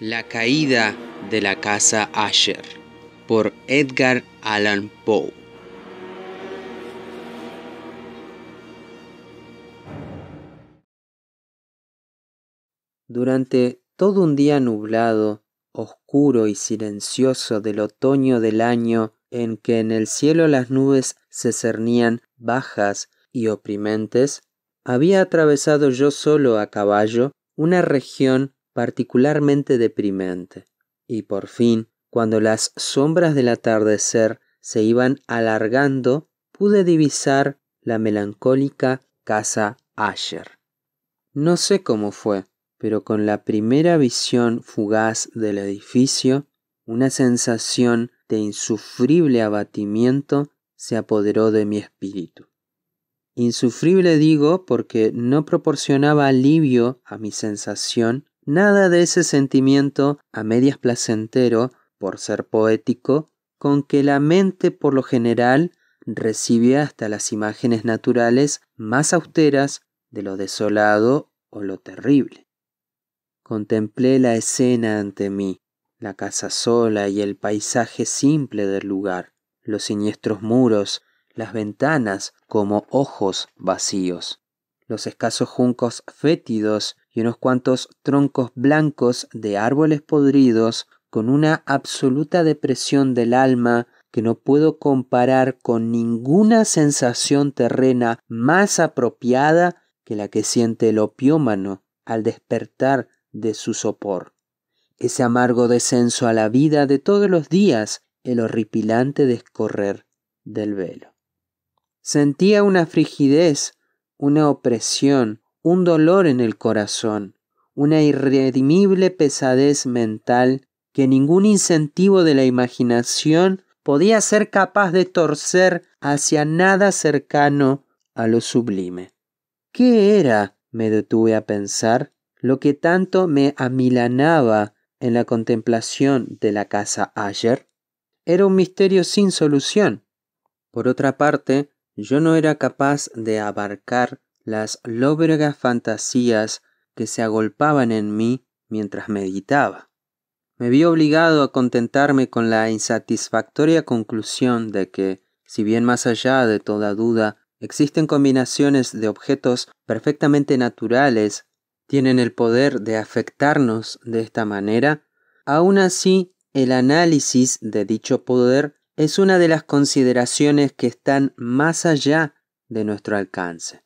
La caída de la casa Asher por Edgar Allan Poe. Durante todo un día nublado, oscuro y silencioso del otoño del año en que en el cielo las nubes se cernían bajas y oprimentes, había atravesado yo solo a caballo una región particularmente deprimente. Y por fin, cuando las sombras del atardecer se iban alargando, pude divisar la melancólica casa Asher. No sé cómo fue, pero con la primera visión fugaz del edificio, una sensación de insufrible abatimiento se apoderó de mi espíritu. Insufrible digo porque no proporcionaba alivio a mi sensación Nada de ese sentimiento a medias placentero, por ser poético, con que la mente por lo general recibe hasta las imágenes naturales más austeras de lo desolado o lo terrible. Contemplé la escena ante mí, la casa sola y el paisaje simple del lugar, los siniestros muros, las ventanas como ojos vacíos, los escasos juncos fétidos y unos cuantos troncos blancos de árboles podridos con una absoluta depresión del alma que no puedo comparar con ninguna sensación terrena más apropiada que la que siente el opiómano al despertar de su sopor. Ese amargo descenso a la vida de todos los días, el horripilante descorrer del velo. Sentía una frigidez, una opresión, un dolor en el corazón, una irredimible pesadez mental que ningún incentivo de la imaginación podía ser capaz de torcer hacia nada cercano a lo sublime. ¿Qué era, me detuve a pensar, lo que tanto me amilanaba en la contemplación de la casa ayer? Era un misterio sin solución. Por otra parte, yo no era capaz de abarcar las lóbregas fantasías que se agolpaban en mí mientras meditaba. Me vi obligado a contentarme con la insatisfactoria conclusión de que, si bien más allá de toda duda, existen combinaciones de objetos perfectamente naturales, tienen el poder de afectarnos de esta manera, aún así el análisis de dicho poder es una de las consideraciones que están más allá de nuestro alcance.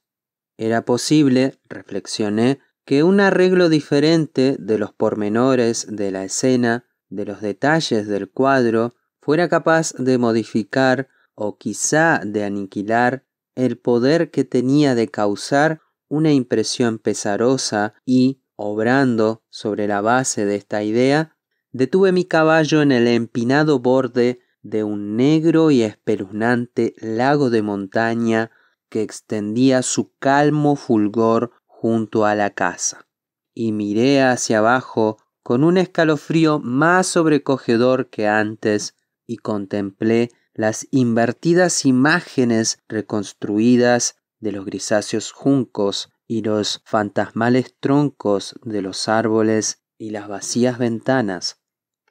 Era posible, reflexioné, que un arreglo diferente de los pormenores de la escena, de los detalles del cuadro, fuera capaz de modificar o quizá de aniquilar el poder que tenía de causar una impresión pesarosa y, obrando sobre la base de esta idea, detuve mi caballo en el empinado borde de un negro y espeluznante lago de montaña que extendía su calmo fulgor junto a la casa, y miré hacia abajo con un escalofrío más sobrecogedor que antes y contemplé las invertidas imágenes reconstruidas de los grisáceos juncos y los fantasmales troncos de los árboles y las vacías ventanas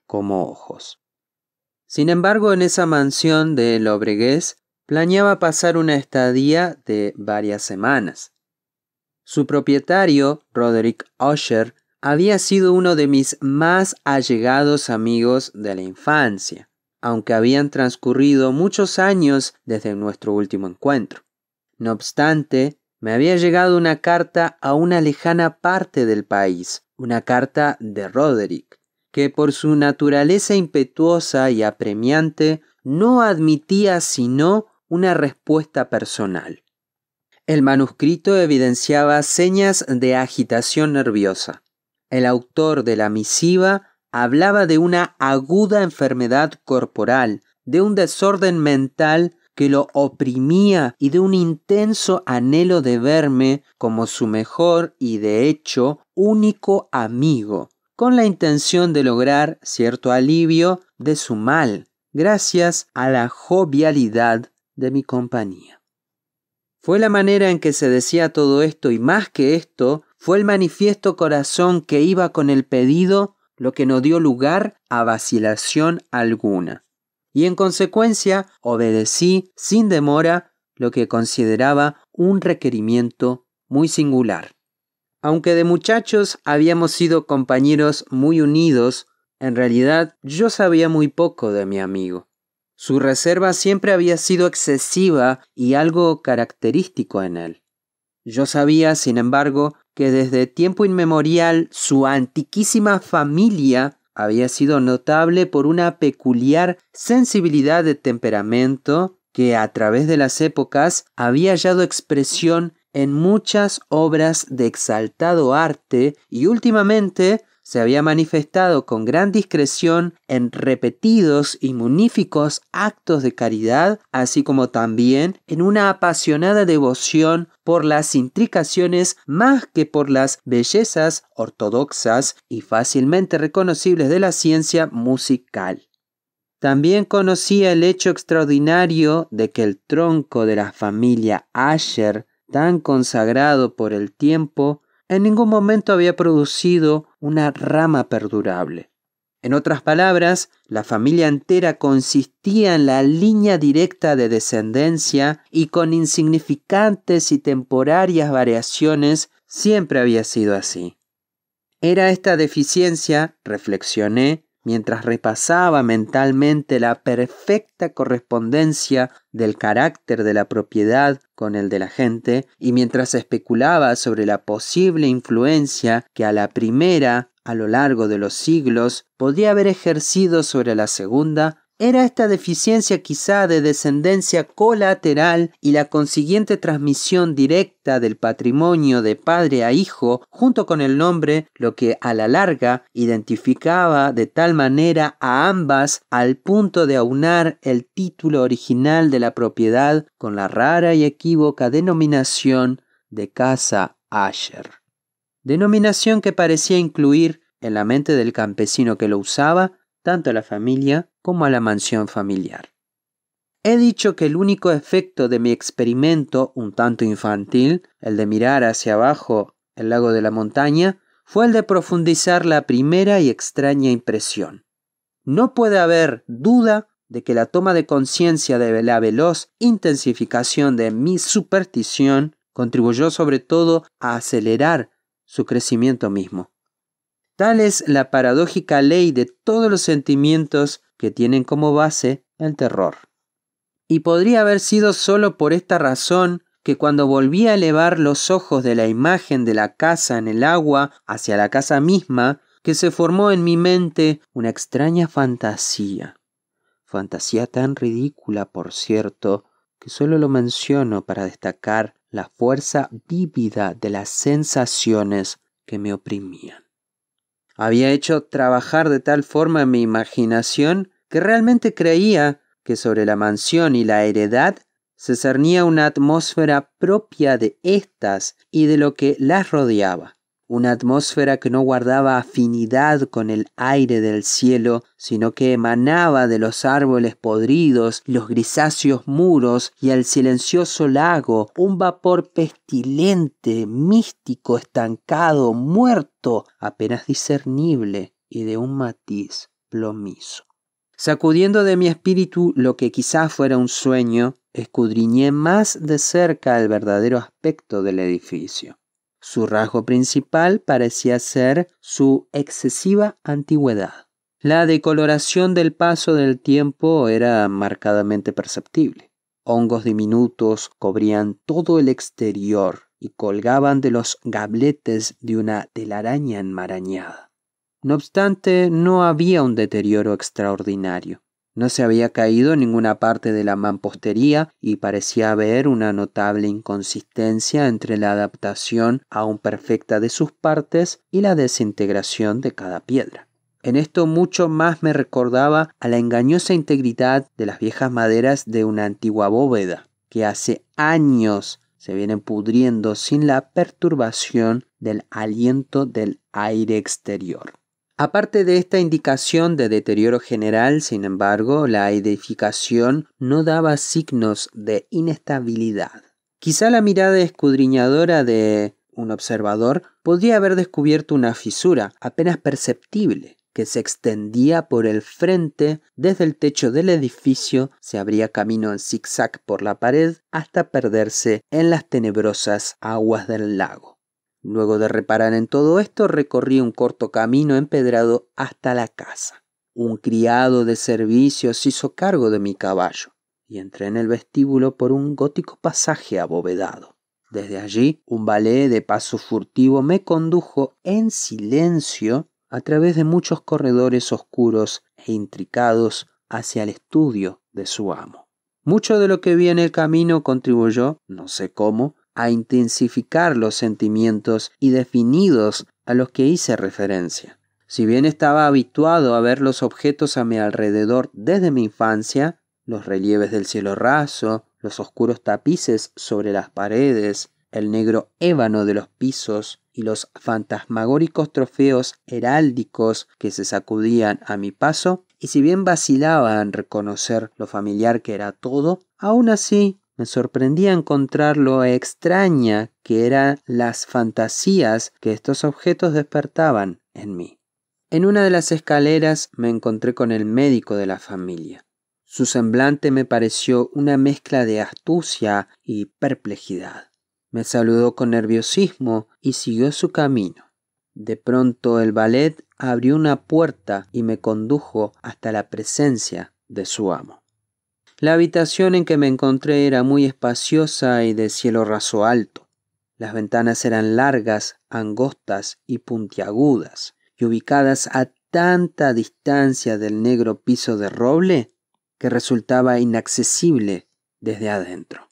como ojos. Sin embargo, en esa mansión de Lobregués planeaba pasar una estadía de varias semanas. Su propietario, Roderick Usher, había sido uno de mis más allegados amigos de la infancia, aunque habían transcurrido muchos años desde nuestro último encuentro. No obstante, me había llegado una carta a una lejana parte del país, una carta de Roderick, que por su naturaleza impetuosa y apremiante no admitía sino una respuesta personal. El manuscrito evidenciaba señas de agitación nerviosa. El autor de la misiva hablaba de una aguda enfermedad corporal, de un desorden mental que lo oprimía y de un intenso anhelo de verme como su mejor y de hecho único amigo, con la intención de lograr cierto alivio de su mal, gracias a la jovialidad de mi compañía. Fue la manera en que se decía todo esto y más que esto, fue el manifiesto corazón que iba con el pedido lo que no dio lugar a vacilación alguna. Y en consecuencia obedecí sin demora lo que consideraba un requerimiento muy singular. Aunque de muchachos habíamos sido compañeros muy unidos, en realidad yo sabía muy poco de mi amigo. Su reserva siempre había sido excesiva y algo característico en él. Yo sabía, sin embargo, que desde tiempo inmemorial su antiquísima familia había sido notable por una peculiar sensibilidad de temperamento que a través de las épocas había hallado expresión en muchas obras de exaltado arte y últimamente se había manifestado con gran discreción en repetidos y muníficos actos de caridad, así como también en una apasionada devoción por las intricaciones más que por las bellezas ortodoxas y fácilmente reconocibles de la ciencia musical. También conocía el hecho extraordinario de que el tronco de la familia Asher, tan consagrado por el tiempo, en ningún momento había producido una rama perdurable. En otras palabras, la familia entera consistía en la línea directa de descendencia y con insignificantes y temporarias variaciones siempre había sido así. Era esta deficiencia, reflexioné, mientras repasaba mentalmente la perfecta correspondencia del carácter de la propiedad con el de la gente y mientras especulaba sobre la posible influencia que a la primera a lo largo de los siglos podía haber ejercido sobre la segunda, era esta deficiencia quizá de descendencia colateral y la consiguiente transmisión directa del patrimonio de padre a hijo junto con el nombre lo que a la larga identificaba de tal manera a ambas al punto de aunar el título original de la propiedad con la rara y equívoca denominación de casa Asher. Denominación que parecía incluir en la mente del campesino que lo usaba tanto a la familia como a la mansión familiar. He dicho que el único efecto de mi experimento un tanto infantil, el de mirar hacia abajo el lago de la montaña, fue el de profundizar la primera y extraña impresión. No puede haber duda de que la toma de conciencia de la veloz intensificación de mi superstición contribuyó sobre todo a acelerar su crecimiento mismo. Tal es la paradójica ley de todos los sentimientos que tienen como base el terror. Y podría haber sido solo por esta razón que cuando volví a elevar los ojos de la imagen de la casa en el agua hacia la casa misma, que se formó en mi mente una extraña fantasía. Fantasía tan ridícula, por cierto, que solo lo menciono para destacar la fuerza vívida de las sensaciones que me oprimían. Había hecho trabajar de tal forma mi imaginación que realmente creía que sobre la mansión y la heredad se cernía una atmósfera propia de éstas y de lo que las rodeaba una atmósfera que no guardaba afinidad con el aire del cielo, sino que emanaba de los árboles podridos, los grisáceos muros y el silencioso lago, un vapor pestilente, místico, estancado, muerto, apenas discernible y de un matiz plomizo. Sacudiendo de mi espíritu lo que quizás fuera un sueño, escudriñé más de cerca el verdadero aspecto del edificio. Su rasgo principal parecía ser su excesiva antigüedad. La decoloración del paso del tiempo era marcadamente perceptible. Hongos diminutos cubrían todo el exterior y colgaban de los gabletes de una telaraña enmarañada. No obstante, no había un deterioro extraordinario. No se había caído ninguna parte de la mampostería y parecía haber una notable inconsistencia entre la adaptación aún perfecta de sus partes y la desintegración de cada piedra. En esto mucho más me recordaba a la engañosa integridad de las viejas maderas de una antigua bóveda, que hace años se vienen pudriendo sin la perturbación del aliento del aire exterior. Aparte de esta indicación de deterioro general, sin embargo, la edificación no daba signos de inestabilidad. Quizá la mirada escudriñadora de un observador podría haber descubierto una fisura apenas perceptible que se extendía por el frente desde el techo del edificio, se abría camino en zigzag por la pared hasta perderse en las tenebrosas aguas del lago. Luego de reparar en todo esto, recorrí un corto camino empedrado hasta la casa. Un criado de servicio hizo cargo de mi caballo y entré en el vestíbulo por un gótico pasaje abovedado. Desde allí, un ballet de paso furtivo me condujo en silencio a través de muchos corredores oscuros e intricados hacia el estudio de su amo. Mucho de lo que vi en el camino contribuyó, no sé cómo, a intensificar los sentimientos y definidos a los que hice referencia. Si bien estaba habituado a ver los objetos a mi alrededor desde mi infancia, los relieves del cielo raso, los oscuros tapices sobre las paredes, el negro ébano de los pisos y los fantasmagóricos trofeos heráldicos que se sacudían a mi paso, y si bien vacilaba en reconocer lo familiar que era todo, aún así me sorprendía encontrar lo extraña que eran las fantasías que estos objetos despertaban en mí. En una de las escaleras me encontré con el médico de la familia. Su semblante me pareció una mezcla de astucia y perplejidad. Me saludó con nerviosismo y siguió su camino. De pronto el ballet abrió una puerta y me condujo hasta la presencia de su amo. La habitación en que me encontré era muy espaciosa y de cielo raso alto. Las ventanas eran largas, angostas y puntiagudas, y ubicadas a tanta distancia del negro piso de roble que resultaba inaccesible desde adentro.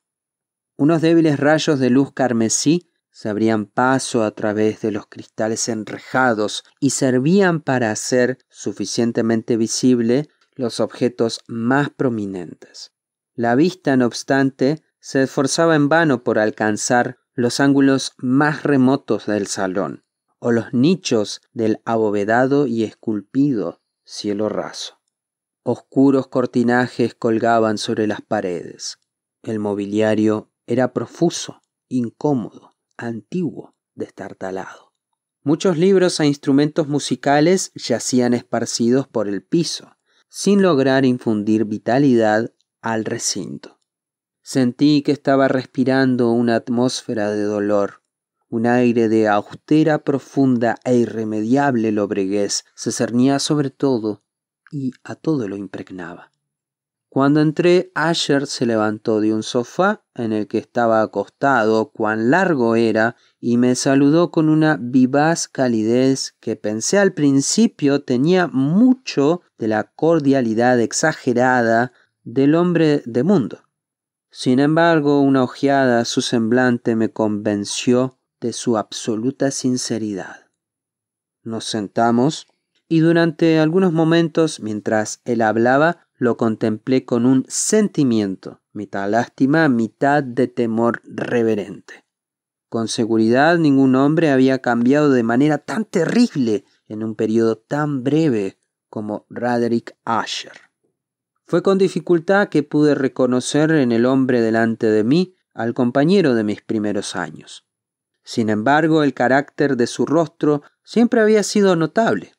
Unos débiles rayos de luz carmesí se abrían paso a través de los cristales enrejados y servían para hacer suficientemente visible los objetos más prominentes. La vista, no obstante, se esforzaba en vano por alcanzar los ángulos más remotos del salón, o los nichos del abovedado y esculpido cielo raso. Oscuros cortinajes colgaban sobre las paredes. El mobiliario era profuso, incómodo, antiguo, destartalado. Muchos libros e instrumentos musicales yacían esparcidos por el piso sin lograr infundir vitalidad al recinto. Sentí que estaba respirando una atmósfera de dolor, un aire de austera, profunda e irremediable lobreguez se cernía sobre todo y a todo lo impregnaba. Cuando entré, Asher se levantó de un sofá en el que estaba acostado, cuán largo era, y me saludó con una vivaz calidez que pensé al principio tenía mucho de la cordialidad exagerada del hombre de mundo. Sin embargo, una ojeada a su semblante me convenció de su absoluta sinceridad. Nos sentamos y durante algunos momentos, mientras él hablaba, lo contemplé con un sentimiento, mitad lástima, mitad de temor reverente. Con seguridad ningún hombre había cambiado de manera tan terrible en un periodo tan breve como Roderick Asher. Fue con dificultad que pude reconocer en el hombre delante de mí al compañero de mis primeros años. Sin embargo, el carácter de su rostro siempre había sido notable.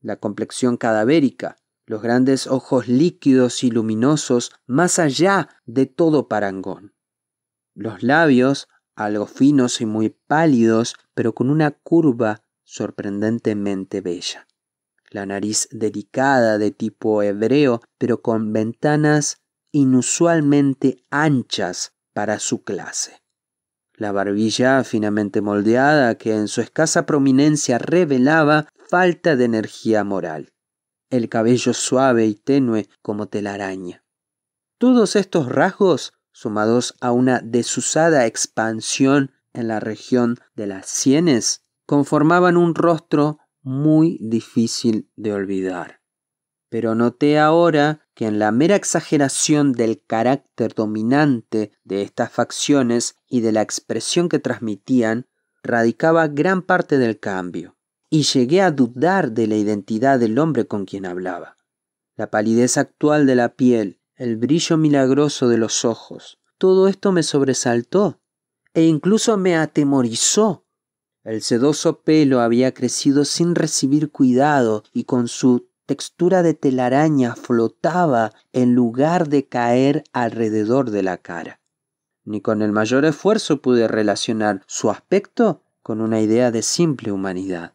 La complexión cadavérica, los grandes ojos líquidos y luminosos más allá de todo parangón. Los labios, algo finos y muy pálidos, pero con una curva sorprendentemente bella. La nariz delicada de tipo hebreo, pero con ventanas inusualmente anchas para su clase. La barbilla finamente moldeada que en su escasa prominencia revelaba falta de energía moral el cabello suave y tenue como telaraña. Todos estos rasgos, sumados a una desusada expansión en la región de las sienes, conformaban un rostro muy difícil de olvidar. Pero noté ahora que en la mera exageración del carácter dominante de estas facciones y de la expresión que transmitían, radicaba gran parte del cambio y llegué a dudar de la identidad del hombre con quien hablaba. La palidez actual de la piel, el brillo milagroso de los ojos, todo esto me sobresaltó e incluso me atemorizó. El sedoso pelo había crecido sin recibir cuidado y con su textura de telaraña flotaba en lugar de caer alrededor de la cara. Ni con el mayor esfuerzo pude relacionar su aspecto con una idea de simple humanidad.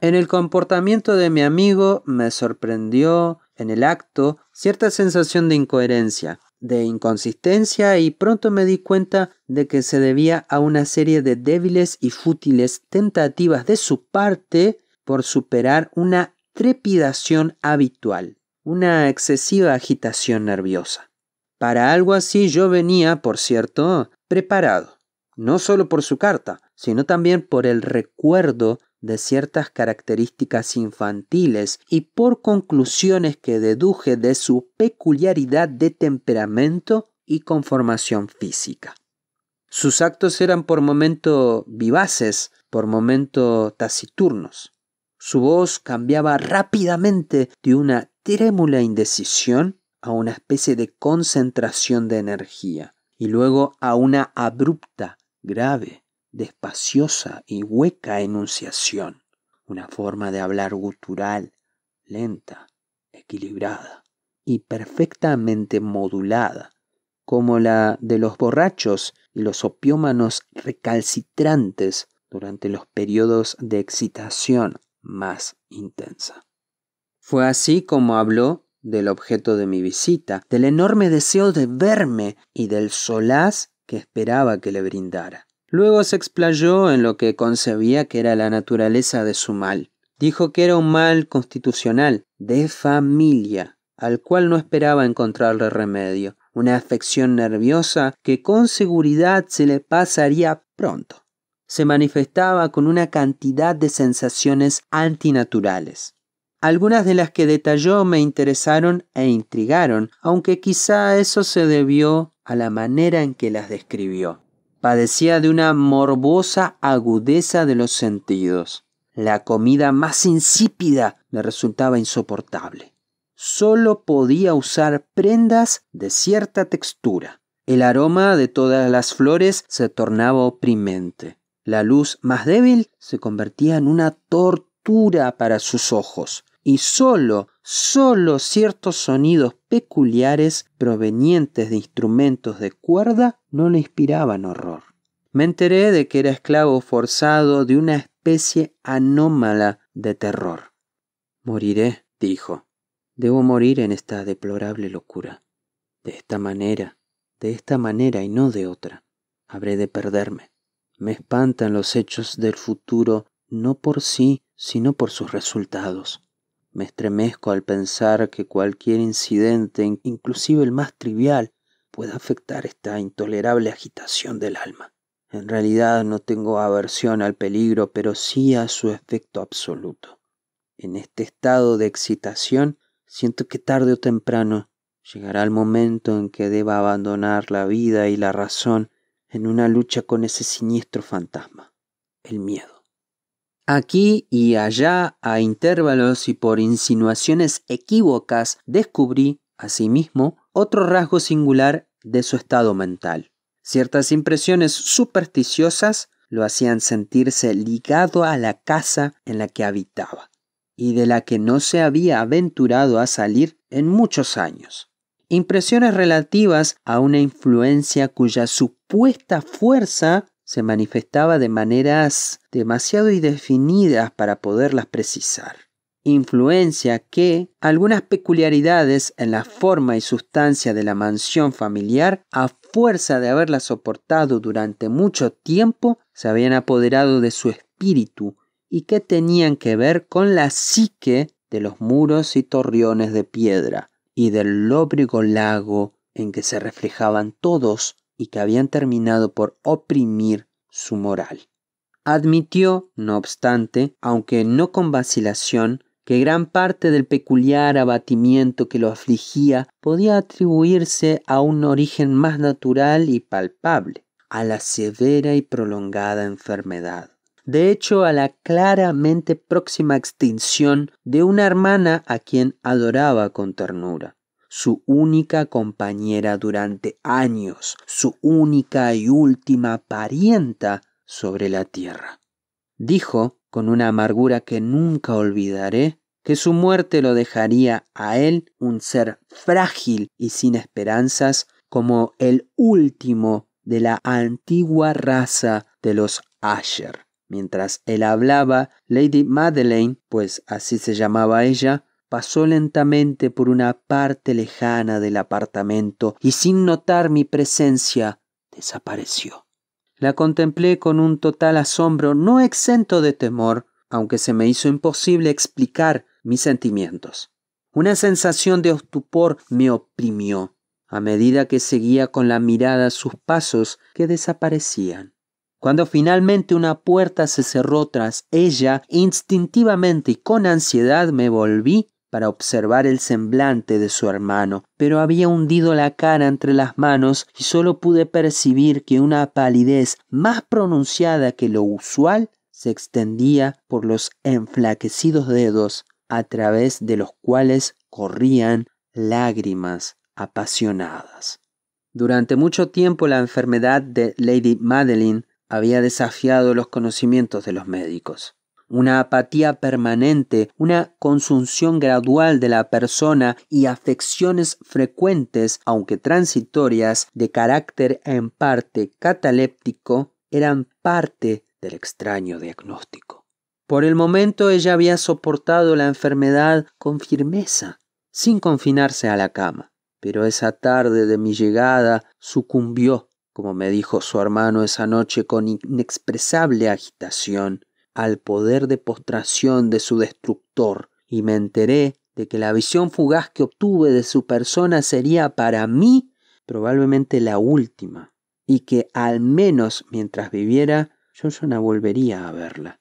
En el comportamiento de mi amigo me sorprendió, en el acto, cierta sensación de incoherencia, de inconsistencia y pronto me di cuenta de que se debía a una serie de débiles y fútiles tentativas de su parte por superar una trepidación habitual, una excesiva agitación nerviosa. Para algo así yo venía, por cierto, preparado, no solo por su carta, sino también por el recuerdo de ciertas características infantiles y por conclusiones que deduje de su peculiaridad de temperamento y conformación física. Sus actos eran por momento vivaces, por momento taciturnos. Su voz cambiaba rápidamente de una trémula indecisión a una especie de concentración de energía y luego a una abrupta, grave despaciosa y hueca enunciación, una forma de hablar gutural, lenta, equilibrada y perfectamente modulada, como la de los borrachos y los opiómanos recalcitrantes durante los periodos de excitación más intensa. Fue así como habló del objeto de mi visita, del enorme deseo de verme y del solaz que esperaba que le brindara. Luego se explayó en lo que concebía que era la naturaleza de su mal. Dijo que era un mal constitucional, de familia, al cual no esperaba encontrarle remedio, una afección nerviosa que con seguridad se le pasaría pronto. Se manifestaba con una cantidad de sensaciones antinaturales. Algunas de las que detalló me interesaron e intrigaron, aunque quizá eso se debió a la manera en que las describió. Padecía de una morbosa agudeza de los sentidos. La comida más insípida le resultaba insoportable. Solo podía usar prendas de cierta textura. El aroma de todas las flores se tornaba oprimente. La luz más débil se convertía en una tortura para sus ojos, y solo solo ciertos sonidos peculiares provenientes de instrumentos de cuerda no le inspiraban horror. Me enteré de que era esclavo forzado de una especie anómala de terror. Moriré, dijo. Debo morir en esta deplorable locura. De esta manera, de esta manera y no de otra. Habré de perderme. Me espantan los hechos del futuro no por sí, sino por sus resultados. Me estremezco al pensar que cualquier incidente, inclusive el más trivial, pueda afectar esta intolerable agitación del alma. En realidad no tengo aversión al peligro, pero sí a su efecto absoluto. En este estado de excitación, siento que tarde o temprano llegará el momento en que deba abandonar la vida y la razón en una lucha con ese siniestro fantasma, el miedo. Aquí y allá, a intervalos y por insinuaciones equívocas, descubrí, asimismo, otro rasgo singular de su estado mental. Ciertas impresiones supersticiosas lo hacían sentirse ligado a la casa en la que habitaba, y de la que no se había aventurado a salir en muchos años. Impresiones relativas a una influencia cuya supuesta fuerza se manifestaba de maneras demasiado indefinidas para poderlas precisar. Influencia que algunas peculiaridades en la forma y sustancia de la mansión familiar, a fuerza de haberla soportado durante mucho tiempo, se habían apoderado de su espíritu y que tenían que ver con la psique de los muros y torriones de piedra y del lóbrego lago en que se reflejaban todos y que habían terminado por oprimir su moral. Admitió, no obstante, aunque no con vacilación, que gran parte del peculiar abatimiento que lo afligía podía atribuirse a un origen más natural y palpable, a la severa y prolongada enfermedad. De hecho, a la claramente próxima extinción de una hermana a quien adoraba con ternura su única compañera durante años, su única y última parienta sobre la tierra. Dijo, con una amargura que nunca olvidaré, que su muerte lo dejaría a él un ser frágil y sin esperanzas como el último de la antigua raza de los Asher. Mientras él hablaba, Lady Madeleine, pues así se llamaba ella, Pasó lentamente por una parte lejana del apartamento y sin notar mi presencia desapareció. La contemplé con un total asombro, no exento de temor, aunque se me hizo imposible explicar mis sentimientos. Una sensación de estupor me oprimió a medida que seguía con la mirada sus pasos que desaparecían. Cuando finalmente una puerta se cerró tras ella, instintivamente y con ansiedad me volví para observar el semblante de su hermano, pero había hundido la cara entre las manos y solo pude percibir que una palidez más pronunciada que lo usual se extendía por los enflaquecidos dedos, a través de los cuales corrían lágrimas apasionadas. Durante mucho tiempo la enfermedad de Lady Madeline había desafiado los conocimientos de los médicos una apatía permanente, una consunción gradual de la persona y afecciones frecuentes, aunque transitorias, de carácter en parte cataléptico, eran parte del extraño diagnóstico. Por el momento ella había soportado la enfermedad con firmeza, sin confinarse a la cama. Pero esa tarde de mi llegada sucumbió, como me dijo su hermano esa noche con inexpresable agitación, al poder de postración de su destructor, y me enteré de que la visión fugaz que obtuve de su persona sería para mí probablemente la última, y que al menos mientras viviera yo ya no volvería a verla.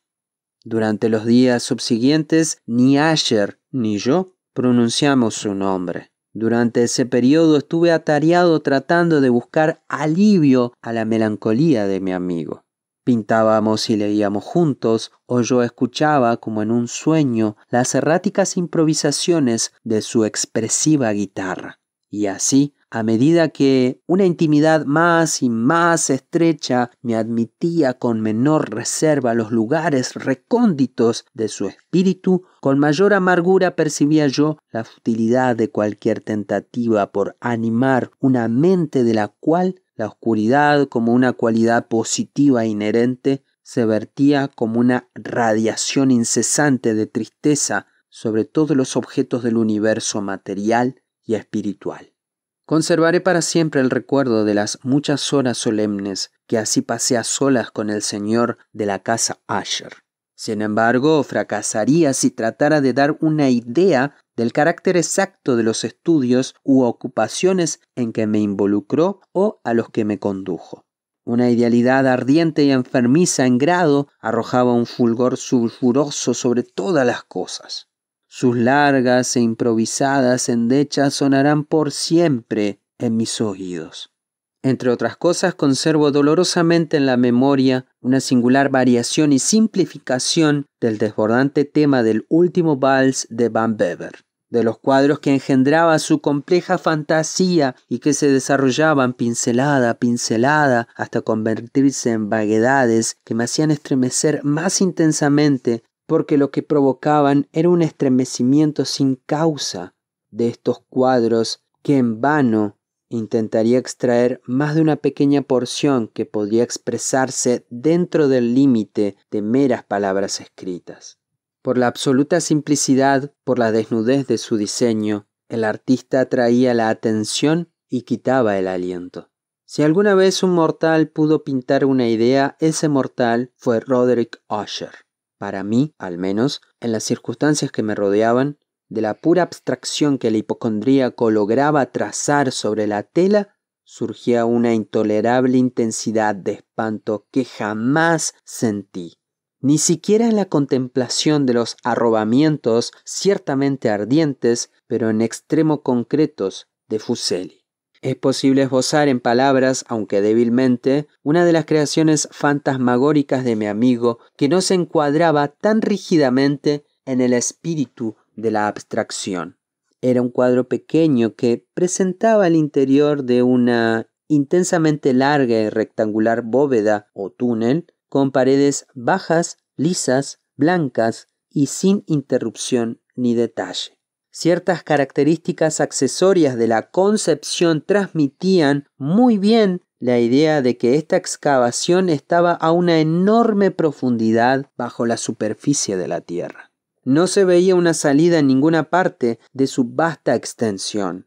Durante los días subsiguientes ni Asher ni yo pronunciamos su nombre. Durante ese periodo estuve atareado tratando de buscar alivio a la melancolía de mi amigo. Pintábamos y leíamos juntos, o yo escuchaba, como en un sueño, las erráticas improvisaciones de su expresiva guitarra. Y así, a medida que una intimidad más y más estrecha me admitía con menor reserva los lugares recónditos de su espíritu, con mayor amargura percibía yo la futilidad de cualquier tentativa por animar una mente de la cual la oscuridad, como una cualidad positiva e inherente, se vertía como una radiación incesante de tristeza sobre todos los objetos del universo material y espiritual. Conservaré para siempre el recuerdo de las muchas horas solemnes que así pasé a solas con el señor de la casa Asher. Sin embargo, fracasaría si tratara de dar una idea del carácter exacto de los estudios u ocupaciones en que me involucró o a los que me condujo. Una idealidad ardiente y enfermiza en grado arrojaba un fulgor sulfuroso sobre todas las cosas. Sus largas e improvisadas endechas sonarán por siempre en mis oídos. Entre otras cosas, conservo dolorosamente en la memoria una singular variación y simplificación del desbordante tema del último vals de Van bever de los cuadros que engendraba su compleja fantasía y que se desarrollaban pincelada a pincelada hasta convertirse en vaguedades que me hacían estremecer más intensamente porque lo que provocaban era un estremecimiento sin causa de estos cuadros que en vano intentaría extraer más de una pequeña porción que podía expresarse dentro del límite de meras palabras escritas. Por la absoluta simplicidad, por la desnudez de su diseño, el artista atraía la atención y quitaba el aliento. Si alguna vez un mortal pudo pintar una idea, ese mortal fue Roderick Usher. Para mí, al menos, en las circunstancias que me rodeaban, de la pura abstracción que el hipocondríaco lograba trazar sobre la tela, surgía una intolerable intensidad de espanto que jamás sentí. Ni siquiera en la contemplación de los arrobamientos ciertamente ardientes, pero en extremo concretos, de Fuseli. Es posible esbozar en palabras, aunque débilmente, una de las creaciones fantasmagóricas de mi amigo que no se encuadraba tan rígidamente en el espíritu de la abstracción. Era un cuadro pequeño que presentaba el interior de una intensamente larga y rectangular bóveda o túnel con paredes bajas, lisas, blancas y sin interrupción ni detalle. Ciertas características accesorias de la concepción transmitían muy bien la idea de que esta excavación estaba a una enorme profundidad bajo la superficie de la Tierra. No se veía una salida en ninguna parte de su vasta extensión.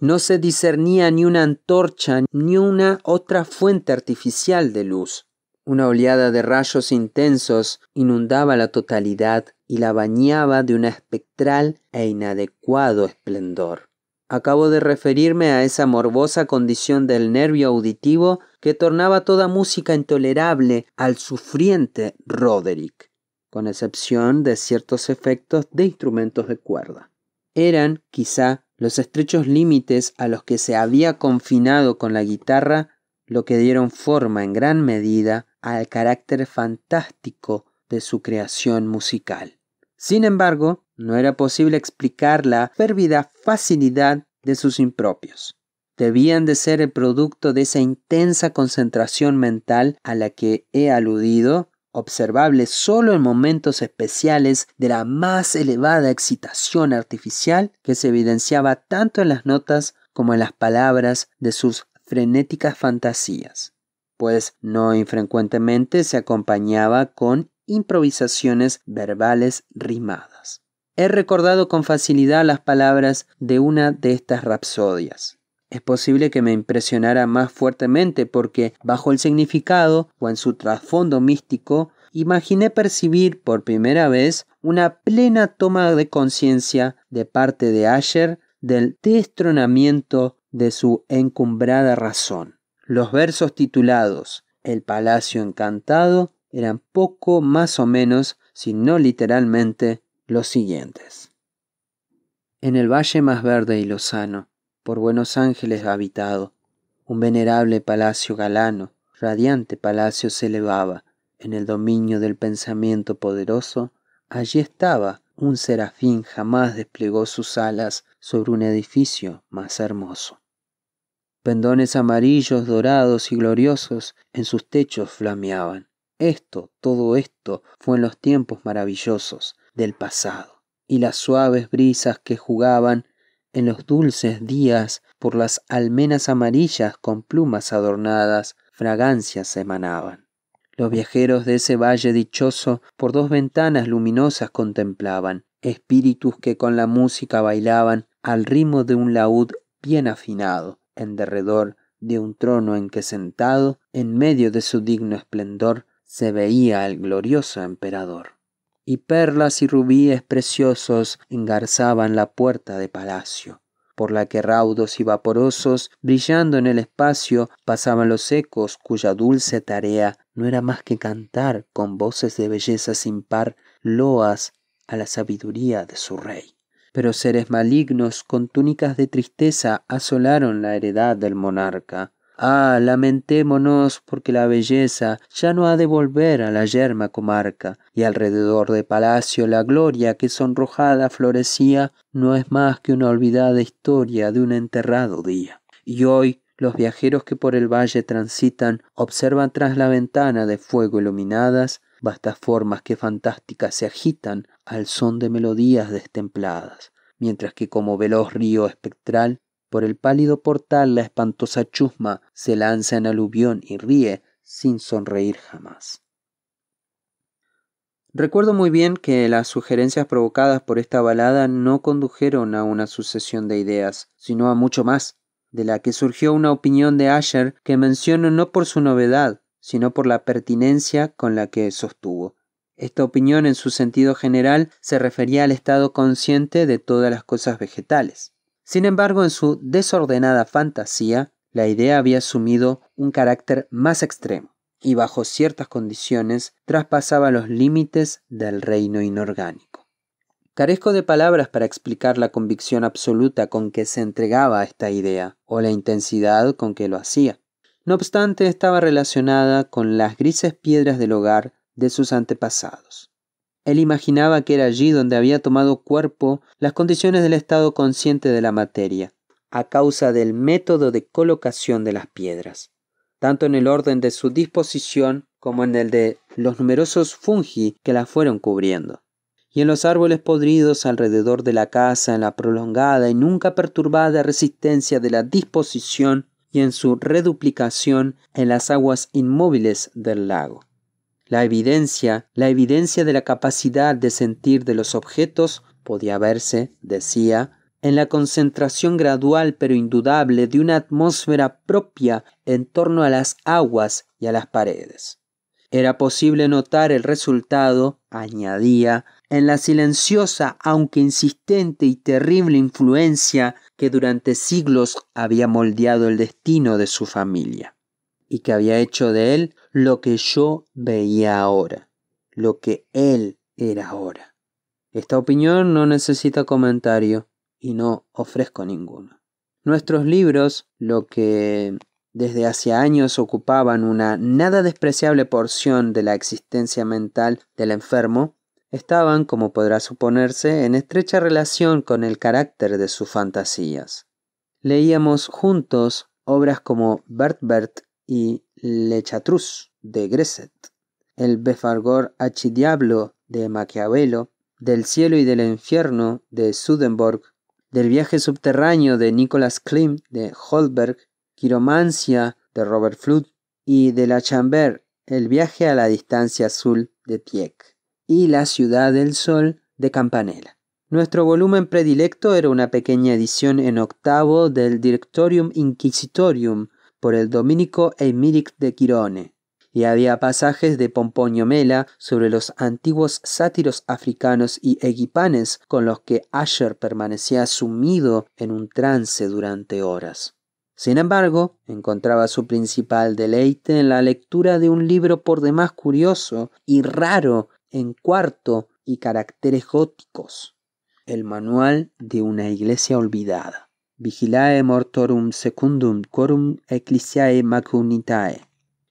No se discernía ni una antorcha ni una otra fuente artificial de luz. Una oleada de rayos intensos inundaba la totalidad y la bañaba de un espectral e inadecuado esplendor. Acabo de referirme a esa morbosa condición del nervio auditivo que tornaba toda música intolerable al sufriente Roderick, con excepción de ciertos efectos de instrumentos de cuerda. Eran, quizá, los estrechos límites a los que se había confinado con la guitarra lo que dieron forma en gran medida al carácter fantástico de su creación musical. Sin embargo, no era posible explicar la férvida facilidad de sus impropios. Debían de ser el producto de esa intensa concentración mental a la que he aludido, observable solo en momentos especiales de la más elevada excitación artificial que se evidenciaba tanto en las notas como en las palabras de sus frenéticas fantasías pues no infrecuentemente se acompañaba con improvisaciones verbales rimadas. He recordado con facilidad las palabras de una de estas rapsodias. Es posible que me impresionara más fuertemente porque, bajo el significado o en su trasfondo místico, imaginé percibir por primera vez una plena toma de conciencia de parte de Asher del destronamiento de su encumbrada razón. Los versos titulados El Palacio Encantado eran poco más o menos, si no literalmente, los siguientes. En el valle más verde y lozano, por Buenos Ángeles habitado, un venerable palacio galano, radiante palacio se elevaba, en el dominio del pensamiento poderoso, allí estaba un serafín jamás desplegó sus alas sobre un edificio más hermoso vendones amarillos, dorados y gloriosos en sus techos flameaban. Esto, todo esto, fue en los tiempos maravillosos del pasado. Y las suaves brisas que jugaban en los dulces días por las almenas amarillas con plumas adornadas, fragancias emanaban. Los viajeros de ese valle dichoso por dos ventanas luminosas contemplaban, espíritus que con la música bailaban al ritmo de un laúd bien afinado, en derredor de un trono en que sentado, en medio de su digno esplendor, se veía el glorioso emperador. Y perlas y rubíes preciosos engarzaban la puerta de palacio, por la que raudos y vaporosos, brillando en el espacio, pasaban los ecos cuya dulce tarea no era más que cantar con voces de belleza sin par loas a la sabiduría de su rey pero seres malignos con túnicas de tristeza asolaron la heredad del monarca. Ah, lamentémonos porque la belleza ya no ha de volver a la yerma comarca, y alrededor de palacio la gloria que sonrojada florecía no es más que una olvidada historia de un enterrado día. Y hoy los viajeros que por el valle transitan observan tras la ventana de fuego iluminadas vastas formas que fantásticas se agitan al son de melodías destempladas, mientras que como veloz río espectral, por el pálido portal la espantosa chusma se lanza en aluvión y ríe sin sonreír jamás. Recuerdo muy bien que las sugerencias provocadas por esta balada no condujeron a una sucesión de ideas, sino a mucho más, de la que surgió una opinión de Asher que menciono no por su novedad, sino por la pertinencia con la que sostuvo. Esta opinión en su sentido general se refería al estado consciente de todas las cosas vegetales. Sin embargo, en su desordenada fantasía, la idea había asumido un carácter más extremo y bajo ciertas condiciones traspasaba los límites del reino inorgánico. Carezco de palabras para explicar la convicción absoluta con que se entregaba a esta idea o la intensidad con que lo hacía. No obstante, estaba relacionada con las grises piedras del hogar de sus antepasados. Él imaginaba que era allí donde había tomado cuerpo las condiciones del estado consciente de la materia, a causa del método de colocación de las piedras, tanto en el orden de su disposición como en el de los numerosos fungi que las fueron cubriendo, y en los árboles podridos alrededor de la casa, en la prolongada y nunca perturbada resistencia de la disposición y en su reduplicación en las aguas inmóviles del lago. La evidencia, la evidencia de la capacidad de sentir de los objetos podía verse, decía, en la concentración gradual pero indudable de una atmósfera propia en torno a las aguas y a las paredes. Era posible notar el resultado, añadía, en la silenciosa aunque insistente y terrible influencia que durante siglos había moldeado el destino de su familia, y que había hecho de él lo que yo veía ahora, lo que él era ahora. Esta opinión no necesita comentario y no ofrezco ninguno. Nuestros libros, lo que desde hace años ocupaban una nada despreciable porción de la existencia mental del enfermo, estaban, como podrá suponerse, en estrecha relación con el carácter de sus fantasías. Leíamos juntos obras como Bertbert y le de Greset, el Befargor Diablo de Maquiavelo, del cielo y del infierno de Sudenborg, del viaje subterráneo de Nicolas Klim de Holberg, Quiromancia de Robert Flood y de La Chamber, el viaje a la distancia azul de Tieck y La ciudad del sol de Campanella. Nuestro volumen predilecto era una pequeña edición en octavo del Directorium Inquisitorium por el dominico Emiric de Quirone, y había pasajes de Pomponio Mela sobre los antiguos sátiros africanos y egipanes con los que Asher permanecía sumido en un trance durante horas. Sin embargo, encontraba su principal deleite en la lectura de un libro por demás curioso y raro en cuarto y caracteres góticos, el manual de una iglesia olvidada vigilae mortorum secundum corum ecclesiae macunitae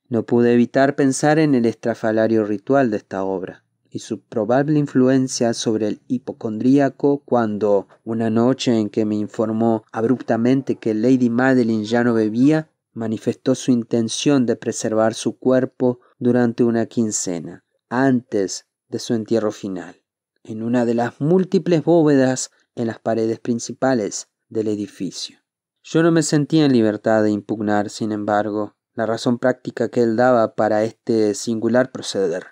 No pude evitar pensar en el estrafalario ritual de esta obra y su probable influencia sobre el hipocondríaco cuando, una noche en que me informó abruptamente que Lady Madeline ya no bebía, manifestó su intención de preservar su cuerpo durante una quincena, antes de su entierro final, en una de las múltiples bóvedas en las paredes principales, del edificio. Yo no me sentía en libertad de impugnar, sin embargo, la razón práctica que él daba para este singular proceder.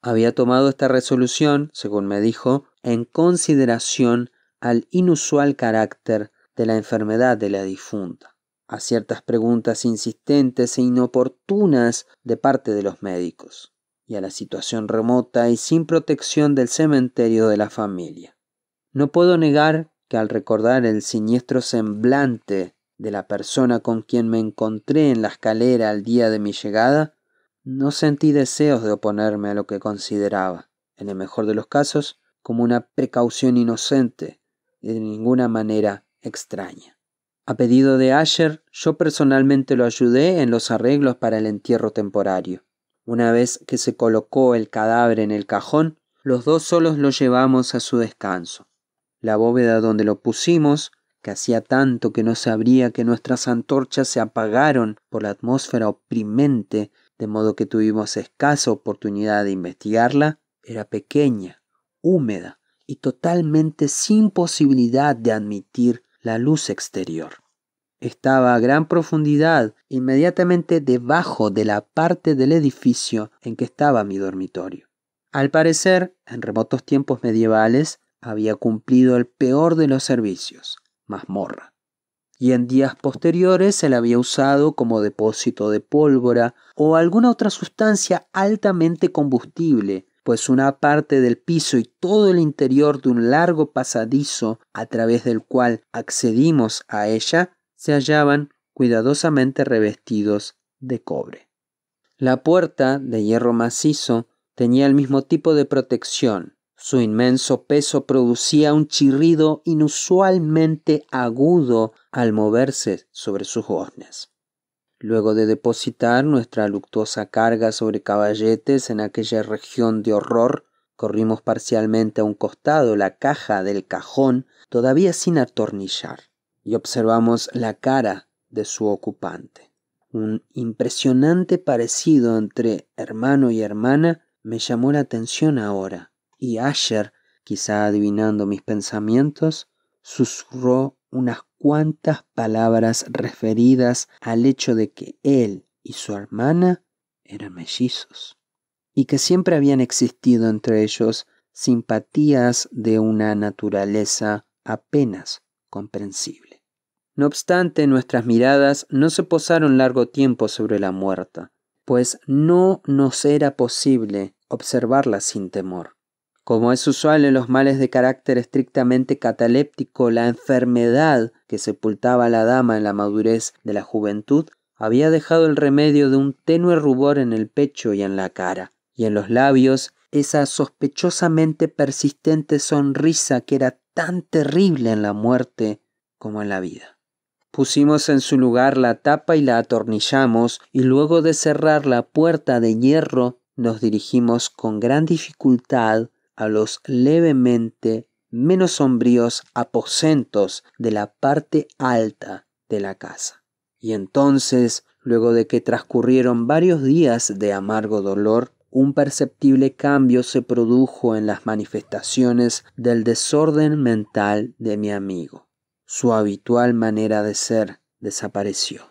Había tomado esta resolución, según me dijo, en consideración al inusual carácter de la enfermedad de la difunta, a ciertas preguntas insistentes e inoportunas de parte de los médicos, y a la situación remota y sin protección del cementerio de la familia. No puedo negar al recordar el siniestro semblante de la persona con quien me encontré en la escalera al día de mi llegada, no sentí deseos de oponerme a lo que consideraba, en el mejor de los casos, como una precaución inocente y de ninguna manera extraña. A pedido de Asher, yo personalmente lo ayudé en los arreglos para el entierro temporario. Una vez que se colocó el cadáver en el cajón, los dos solos lo llevamos a su descanso. La bóveda donde lo pusimos, que hacía tanto que no sabría que nuestras antorchas se apagaron por la atmósfera oprimente, de modo que tuvimos escasa oportunidad de investigarla, era pequeña, húmeda y totalmente sin posibilidad de admitir la luz exterior. Estaba a gran profundidad, inmediatamente debajo de la parte del edificio en que estaba mi dormitorio. Al parecer, en remotos tiempos medievales, había cumplido el peor de los servicios, mazmorra, y en días posteriores se la había usado como depósito de pólvora o alguna otra sustancia altamente combustible, pues una parte del piso y todo el interior de un largo pasadizo a través del cual accedimos a ella se hallaban cuidadosamente revestidos de cobre. La puerta, de hierro macizo, tenía el mismo tipo de protección, su inmenso peso producía un chirrido inusualmente agudo al moverse sobre sus goznes. Luego de depositar nuestra luctuosa carga sobre caballetes en aquella región de horror, corrimos parcialmente a un costado la caja del cajón, todavía sin atornillar, y observamos la cara de su ocupante. Un impresionante parecido entre hermano y hermana me llamó la atención ahora y Asher, quizá adivinando mis pensamientos, susurró unas cuantas palabras referidas al hecho de que él y su hermana eran mellizos, y que siempre habían existido entre ellos simpatías de una naturaleza apenas comprensible. No obstante, nuestras miradas no se posaron largo tiempo sobre la muerta, pues no nos era posible observarla sin temor. Como es usual en los males de carácter estrictamente cataléptico, la enfermedad que sepultaba a la dama en la madurez de la juventud había dejado el remedio de un tenue rubor en el pecho y en la cara, y en los labios esa sospechosamente persistente sonrisa que era tan terrible en la muerte como en la vida. Pusimos en su lugar la tapa y la atornillamos, y luego de cerrar la puerta de hierro nos dirigimos con gran dificultad a los levemente menos sombríos aposentos de la parte alta de la casa. Y entonces, luego de que transcurrieron varios días de amargo dolor, un perceptible cambio se produjo en las manifestaciones del desorden mental de mi amigo. Su habitual manera de ser desapareció.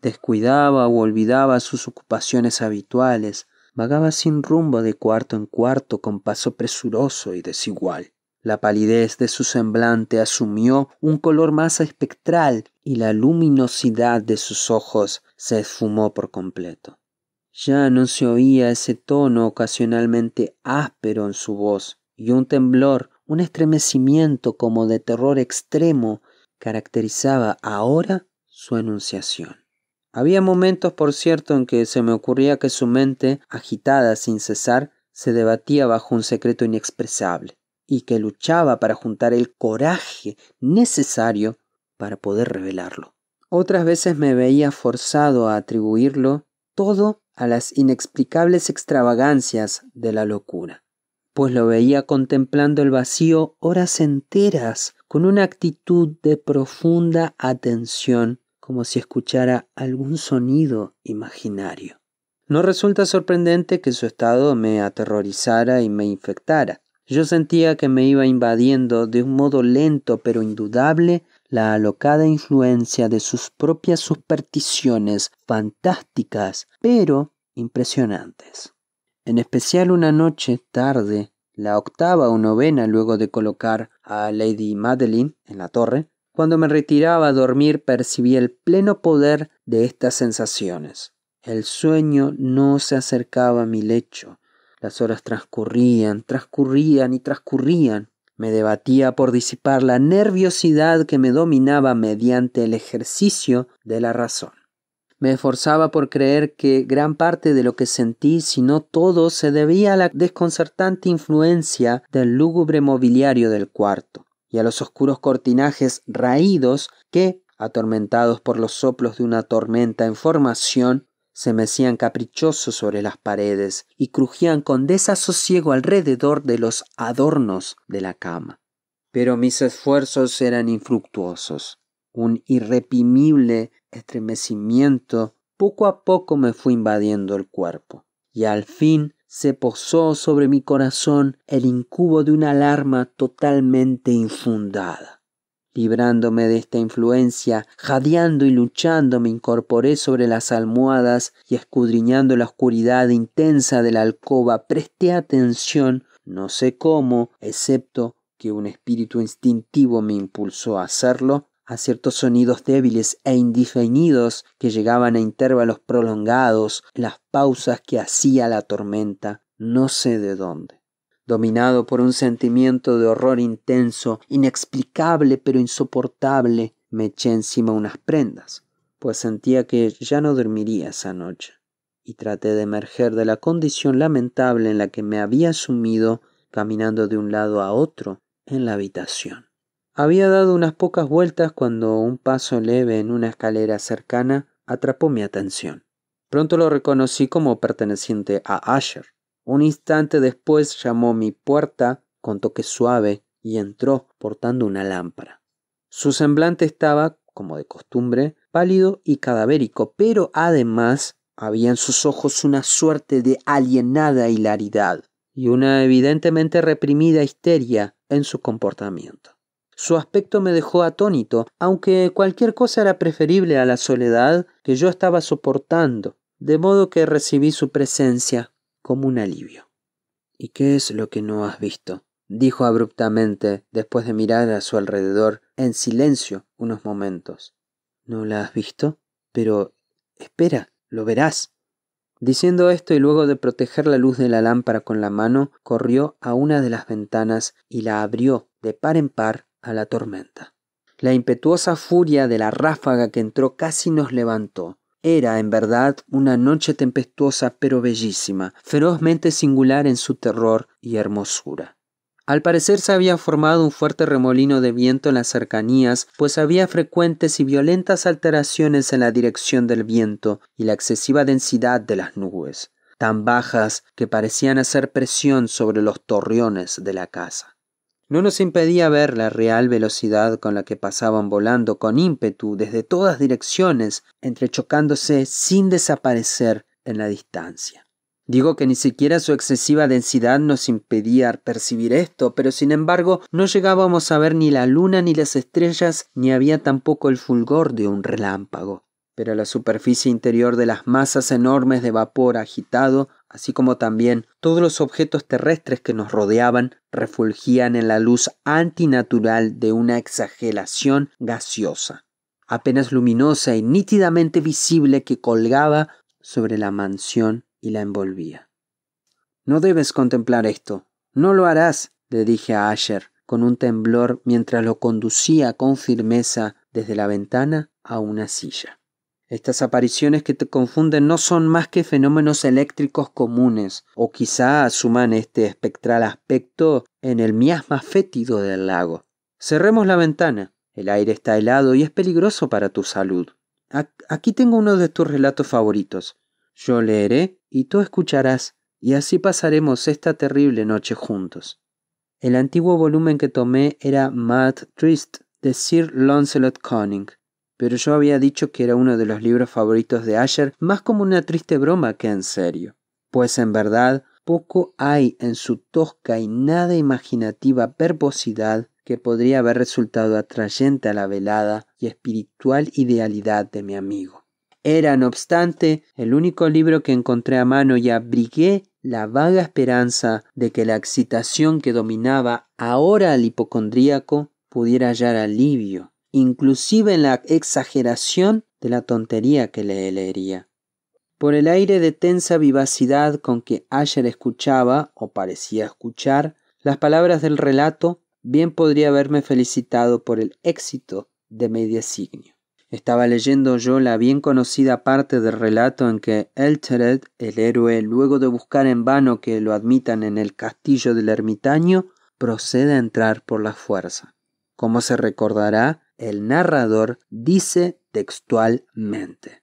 Descuidaba o olvidaba sus ocupaciones habituales, vagaba sin rumbo de cuarto en cuarto con paso presuroso y desigual. La palidez de su semblante asumió un color más espectral y la luminosidad de sus ojos se esfumó por completo. Ya no se oía ese tono ocasionalmente áspero en su voz, y un temblor, un estremecimiento como de terror extremo, caracterizaba ahora su enunciación. Había momentos, por cierto, en que se me ocurría que su mente, agitada sin cesar, se debatía bajo un secreto inexpresable, y que luchaba para juntar el coraje necesario para poder revelarlo. Otras veces me veía forzado a atribuirlo todo a las inexplicables extravagancias de la locura, pues lo veía contemplando el vacío horas enteras con una actitud de profunda atención como si escuchara algún sonido imaginario. No resulta sorprendente que su estado me aterrorizara y me infectara. Yo sentía que me iba invadiendo de un modo lento pero indudable la alocada influencia de sus propias supersticiones fantásticas pero impresionantes. En especial una noche tarde, la octava o novena luego de colocar a Lady Madeline en la torre, cuando me retiraba a dormir percibí el pleno poder de estas sensaciones. El sueño no se acercaba a mi lecho. Las horas transcurrían, transcurrían y transcurrían. Me debatía por disipar la nerviosidad que me dominaba mediante el ejercicio de la razón. Me esforzaba por creer que gran parte de lo que sentí, si no todo, se debía a la desconcertante influencia del lúgubre mobiliario del cuarto, y a los oscuros cortinajes raídos que, atormentados por los soplos de una tormenta en formación, se mecían caprichosos sobre las paredes y crujían con desasosiego alrededor de los adornos de la cama. Pero mis esfuerzos eran infructuosos. Un irreprimible estremecimiento poco a poco me fue invadiendo el cuerpo, y al fin se posó sobre mi corazón el incubo de una alarma totalmente infundada. Librándome de esta influencia, jadeando y luchando me incorporé sobre las almohadas y escudriñando la oscuridad intensa de la alcoba presté atención, no sé cómo, excepto que un espíritu instintivo me impulsó a hacerlo, a ciertos sonidos débiles e indefinidos que llegaban a intervalos prolongados, las pausas que hacía la tormenta, no sé de dónde. Dominado por un sentimiento de horror intenso, inexplicable pero insoportable, me eché encima unas prendas, pues sentía que ya no dormiría esa noche, y traté de emerger de la condición lamentable en la que me había sumido caminando de un lado a otro en la habitación. Había dado unas pocas vueltas cuando un paso leve en una escalera cercana atrapó mi atención. Pronto lo reconocí como perteneciente a Asher. Un instante después llamó mi puerta con toque suave y entró portando una lámpara. Su semblante estaba, como de costumbre, pálido y cadavérico, pero además había en sus ojos una suerte de alienada hilaridad y una evidentemente reprimida histeria en su comportamiento. Su aspecto me dejó atónito, aunque cualquier cosa era preferible a la soledad que yo estaba soportando, de modo que recibí su presencia como un alivio. ¿Y qué es lo que no has visto? dijo abruptamente, después de mirar a su alrededor en silencio unos momentos. ¿No la has visto? Pero espera, lo verás. Diciendo esto y luego de proteger la luz de la lámpara con la mano, corrió a una de las ventanas y la abrió de par en par a la tormenta. La impetuosa furia de la ráfaga que entró casi nos levantó. Era, en verdad, una noche tempestuosa pero bellísima, ferozmente singular en su terror y hermosura. Al parecer se había formado un fuerte remolino de viento en las cercanías, pues había frecuentes y violentas alteraciones en la dirección del viento y la excesiva densidad de las nubes, tan bajas que parecían hacer presión sobre los torreones de la casa no nos impedía ver la real velocidad con la que pasaban volando con ímpetu desde todas direcciones, entrechocándose sin desaparecer en la distancia. Digo que ni siquiera su excesiva densidad nos impedía percibir esto, pero sin embargo no llegábamos a ver ni la luna ni las estrellas, ni había tampoco el fulgor de un relámpago pero la superficie interior de las masas enormes de vapor agitado, así como también todos los objetos terrestres que nos rodeaban, refulgían en la luz antinatural de una exageración gaseosa, apenas luminosa y nítidamente visible que colgaba sobre la mansión y la envolvía. No debes contemplar esto. No lo harás, le dije a Asher con un temblor mientras lo conducía con firmeza desde la ventana a una silla. Estas apariciones que te confunden no son más que fenómenos eléctricos comunes, o quizá asuman este espectral aspecto en el miasma fétido del lago. Cerremos la ventana. El aire está helado y es peligroso para tu salud. Aquí tengo uno de tus relatos favoritos. Yo leeré y tú escucharás, y así pasaremos esta terrible noche juntos. El antiguo volumen que tomé era Mad Trist de Sir Lancelot Conning pero yo había dicho que era uno de los libros favoritos de Asher más como una triste broma que en serio, pues en verdad poco hay en su tosca y nada imaginativa perposidad que podría haber resultado atrayente a la velada y espiritual idealidad de mi amigo. Era, no obstante, el único libro que encontré a mano y abrigué la vaga esperanza de que la excitación que dominaba ahora al hipocondríaco pudiera hallar alivio inclusive en la exageración de la tontería que le leería. Por el aire de tensa vivacidad con que ayer escuchaba, o parecía escuchar, las palabras del relato, bien podría haberme felicitado por el éxito de mi designio. Estaba leyendo yo la bien conocida parte del relato en que Eltered, el héroe, luego de buscar en vano que lo admitan en el castillo del ermitaño, procede a entrar por la fuerza. Como se recordará, el narrador dice textualmente.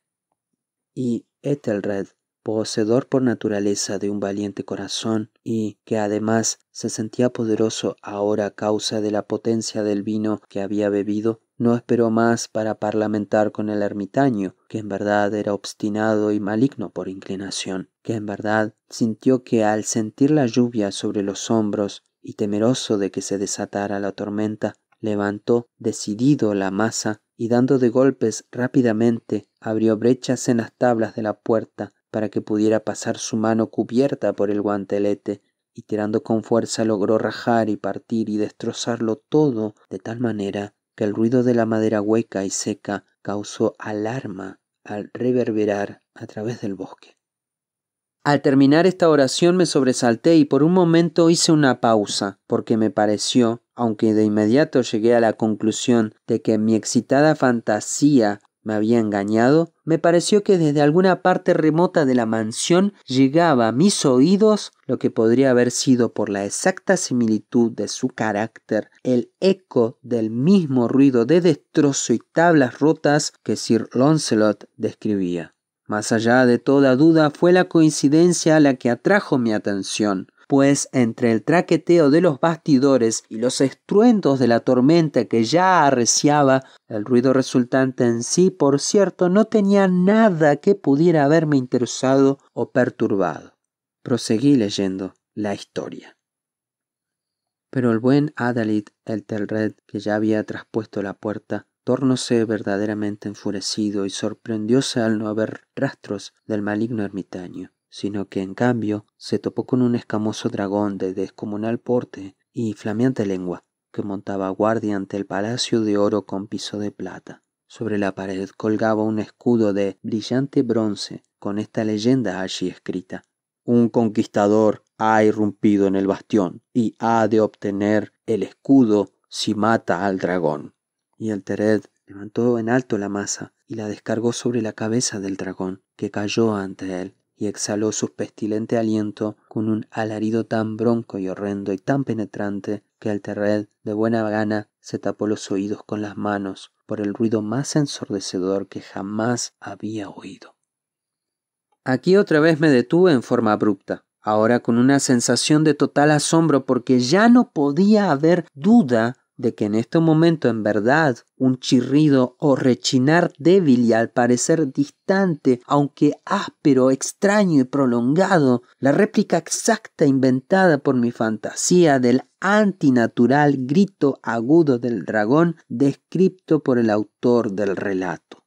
Y Ethelred, poseedor por naturaleza de un valiente corazón y que además se sentía poderoso ahora a causa de la potencia del vino que había bebido, no esperó más para parlamentar con el ermitaño, que en verdad era obstinado y maligno por inclinación, que en verdad sintió que al sentir la lluvia sobre los hombros y temeroso de que se desatara la tormenta, levantó decidido la masa y dando de golpes rápidamente abrió brechas en las tablas de la puerta para que pudiera pasar su mano cubierta por el guantelete y tirando con fuerza logró rajar y partir y destrozarlo todo de tal manera que el ruido de la madera hueca y seca causó alarma al reverberar a través del bosque. Al terminar esta oración me sobresalté y por un momento hice una pausa, porque me pareció aunque de inmediato llegué a la conclusión de que mi excitada fantasía me había engañado, me pareció que desde alguna parte remota de la mansión llegaba a mis oídos lo que podría haber sido por la exacta similitud de su carácter el eco del mismo ruido de destrozo y tablas rotas que Sir Launcelot describía. Más allá de toda duda fue la coincidencia la que atrajo mi atención pues entre el traqueteo de los bastidores y los estruendos de la tormenta que ya arreciaba, el ruido resultante en sí, por cierto, no tenía nada que pudiera haberme interesado o perturbado. Proseguí leyendo la historia. Pero el buen Adalid el Telred, que ya había traspuesto la puerta, tornóse verdaderamente enfurecido y sorprendióse al no haber rastros del maligno ermitaño sino que en cambio se topó con un escamoso dragón de descomunal porte y flameante lengua, que montaba guardia ante el palacio de oro con piso de plata. Sobre la pared colgaba un escudo de brillante bronce, con esta leyenda allí escrita. Un conquistador ha irrumpido en el bastión y ha de obtener el escudo si mata al dragón. Y el Tered levantó en alto la masa y la descargó sobre la cabeza del dragón, que cayó ante él, y exhaló su pestilente aliento con un alarido tan bronco y horrendo y tan penetrante que el terred de buena gana se tapó los oídos con las manos por el ruido más ensordecedor que jamás había oído. Aquí otra vez me detuve en forma abrupta, ahora con una sensación de total asombro porque ya no podía haber duda de que en este momento en verdad un chirrido o rechinar débil y al parecer distante, aunque áspero, extraño y prolongado, la réplica exacta inventada por mi fantasía del antinatural grito agudo del dragón descrito por el autor del relato.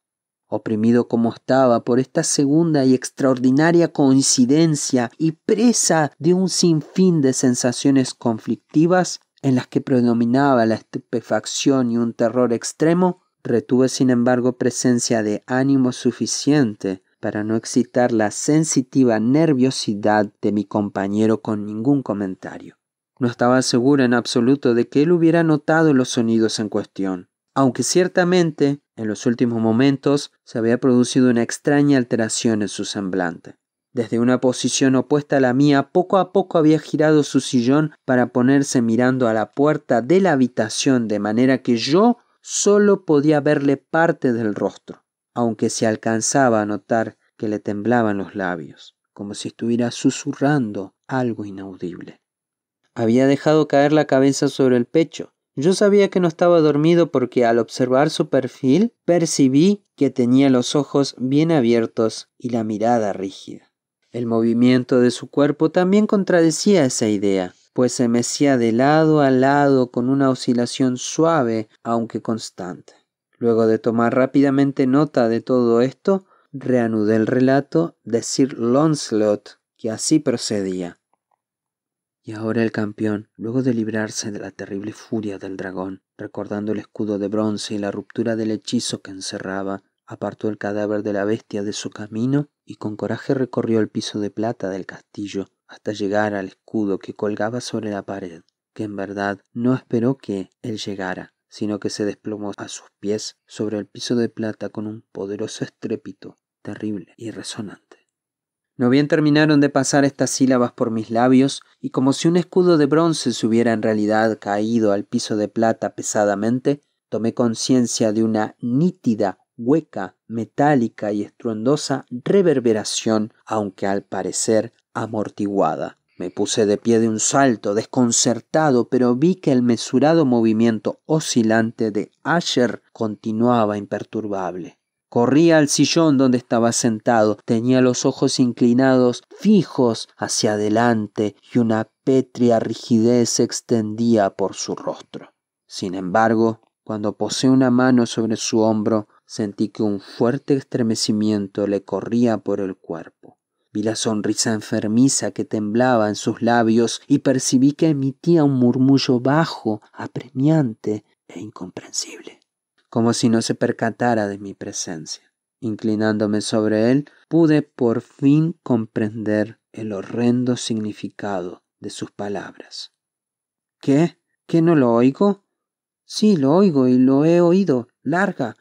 Oprimido como estaba por esta segunda y extraordinaria coincidencia y presa de un sinfín de sensaciones conflictivas, en las que predominaba la estupefacción y un terror extremo, retuve sin embargo presencia de ánimo suficiente para no excitar la sensitiva nerviosidad de mi compañero con ningún comentario. No estaba segura en absoluto de que él hubiera notado los sonidos en cuestión, aunque ciertamente en los últimos momentos se había producido una extraña alteración en su semblante. Desde una posición opuesta a la mía, poco a poco había girado su sillón para ponerse mirando a la puerta de la habitación, de manera que yo solo podía verle parte del rostro, aunque se alcanzaba a notar que le temblaban los labios, como si estuviera susurrando algo inaudible. Había dejado caer la cabeza sobre el pecho. Yo sabía que no estaba dormido porque al observar su perfil percibí que tenía los ojos bien abiertos y la mirada rígida. El movimiento de su cuerpo también contradecía esa idea, pues se mecía de lado a lado con una oscilación suave aunque constante. Luego de tomar rápidamente nota de todo esto, reanudé el relato de Sir Launcelot, que así procedía. Y ahora el campeón, luego de librarse de la terrible furia del dragón, recordando el escudo de bronce y la ruptura del hechizo que encerraba, apartó el cadáver de la bestia de su camino y con coraje recorrió el piso de plata del castillo hasta llegar al escudo que colgaba sobre la pared, que en verdad no esperó que él llegara, sino que se desplomó a sus pies sobre el piso de plata con un poderoso estrépito terrible y resonante. No bien terminaron de pasar estas sílabas por mis labios, y como si un escudo de bronce se hubiera en realidad caído al piso de plata pesadamente, tomé conciencia de una nítida hueca, metálica y estruendosa reverberación, aunque al parecer amortiguada. Me puse de pie de un salto, desconcertado, pero vi que el mesurado movimiento oscilante de Asher continuaba imperturbable. Corrí al sillón donde estaba sentado, tenía los ojos inclinados fijos hacia adelante y una pétrea rigidez se extendía por su rostro. Sin embargo, cuando posé una mano sobre su hombro, Sentí que un fuerte estremecimiento le corría por el cuerpo. Vi la sonrisa enfermiza que temblaba en sus labios y percibí que emitía un murmullo bajo, apremiante e incomprensible, como si no se percatara de mi presencia. Inclinándome sobre él, pude por fin comprender el horrendo significado de sus palabras. ¿Qué? ¿Qué no lo oigo? Sí, lo oigo y lo he oído. Larga,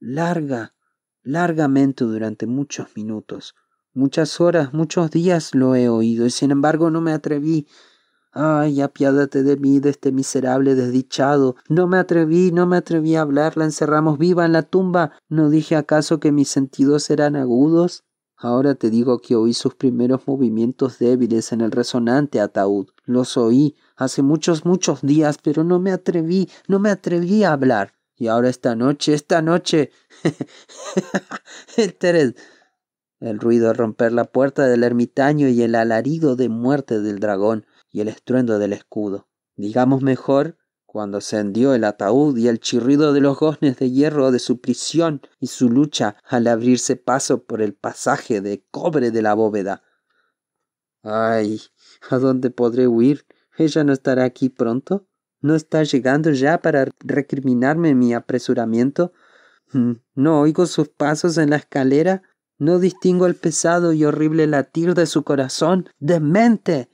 larga, largamente durante muchos minutos. Muchas horas, muchos días lo he oído y sin embargo no me atreví. Ay, apiádate de mí, de este miserable desdichado. No me atreví, no me atreví a hablar, la encerramos viva en la tumba. ¿No dije acaso que mis sentidos eran agudos? Ahora te digo que oí sus primeros movimientos débiles en el resonante ataúd. Los oí hace muchos, muchos días, pero no me atreví, no me atreví a hablar. Y ahora esta noche, esta noche. Este el ruido de romper la puerta del ermitaño y el alarido de muerte del dragón y el estruendo del escudo. Digamos mejor, cuando se hendió el ataúd y el chirrido de los goznes de hierro de su prisión y su lucha al abrirse paso por el pasaje de cobre de la bóveda. Ay, ¿a dónde podré huir? ¿Ella no estará aquí pronto? ¿No está llegando ya para recriminarme mi apresuramiento? Mm, ¿No oigo sus pasos en la escalera? ¿No distingo el pesado y horrible latir de su corazón? ¡Demente!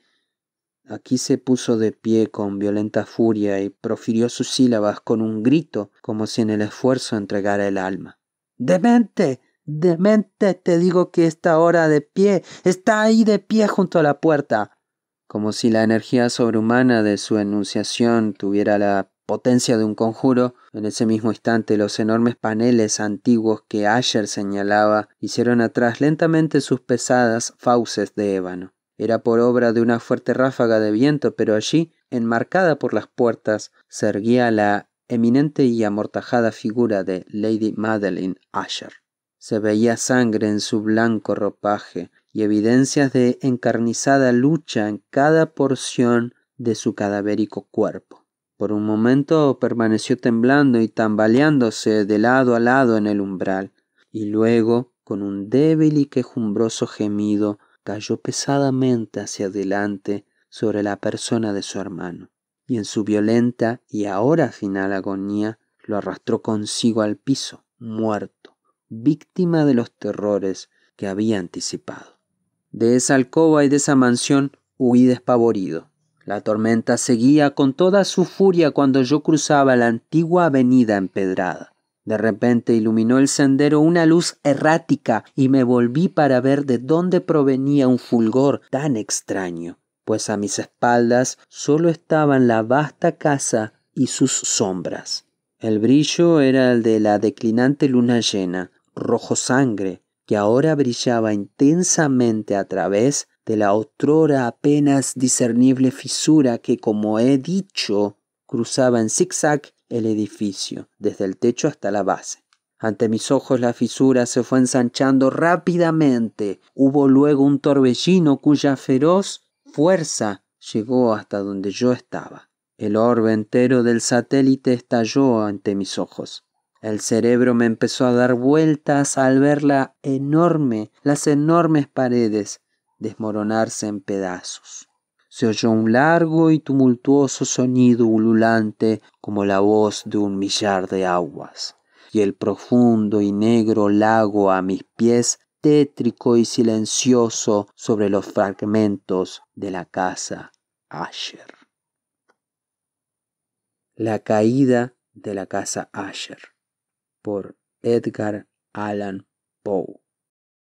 Aquí se puso de pie con violenta furia y profirió sus sílabas con un grito, como si en el esfuerzo entregara el alma. ¡Demente! ¡Demente! Te digo que está ahora de pie. Está ahí de pie junto a la puerta como si la energía sobrehumana de su enunciación tuviera la potencia de un conjuro, en ese mismo instante los enormes paneles antiguos que Asher señalaba hicieron atrás lentamente sus pesadas fauces de ébano. Era por obra de una fuerte ráfaga de viento, pero allí, enmarcada por las puertas, se erguía la eminente y amortajada figura de Lady Madeline Asher. Se veía sangre en su blanco ropaje, y evidencias de encarnizada lucha en cada porción de su cadavérico cuerpo. Por un momento permaneció temblando y tambaleándose de lado a lado en el umbral, y luego, con un débil y quejumbroso gemido, cayó pesadamente hacia adelante sobre la persona de su hermano, y en su violenta y ahora final agonía lo arrastró consigo al piso, muerto, víctima de los terrores que había anticipado. De esa alcoba y de esa mansión huí despavorido. La tormenta seguía con toda su furia cuando yo cruzaba la antigua avenida empedrada. De repente iluminó el sendero una luz errática y me volví para ver de dónde provenía un fulgor tan extraño, pues a mis espaldas solo estaban la vasta casa y sus sombras. El brillo era el de la declinante luna llena, rojo sangre, que ahora brillaba intensamente a través de la otrora apenas discernible fisura que, como he dicho, cruzaba en zigzag el edificio, desde el techo hasta la base. Ante mis ojos la fisura se fue ensanchando rápidamente. Hubo luego un torbellino cuya feroz fuerza llegó hasta donde yo estaba. El orbe entero del satélite estalló ante mis ojos. El cerebro me empezó a dar vueltas al ver la enorme, las enormes paredes desmoronarse en pedazos. Se oyó un largo y tumultuoso sonido ululante como la voz de un millar de aguas, y el profundo y negro lago a mis pies, tétrico y silencioso sobre los fragmentos de la casa Asher. La caída de la casa Asher por Edgar Allan Poe.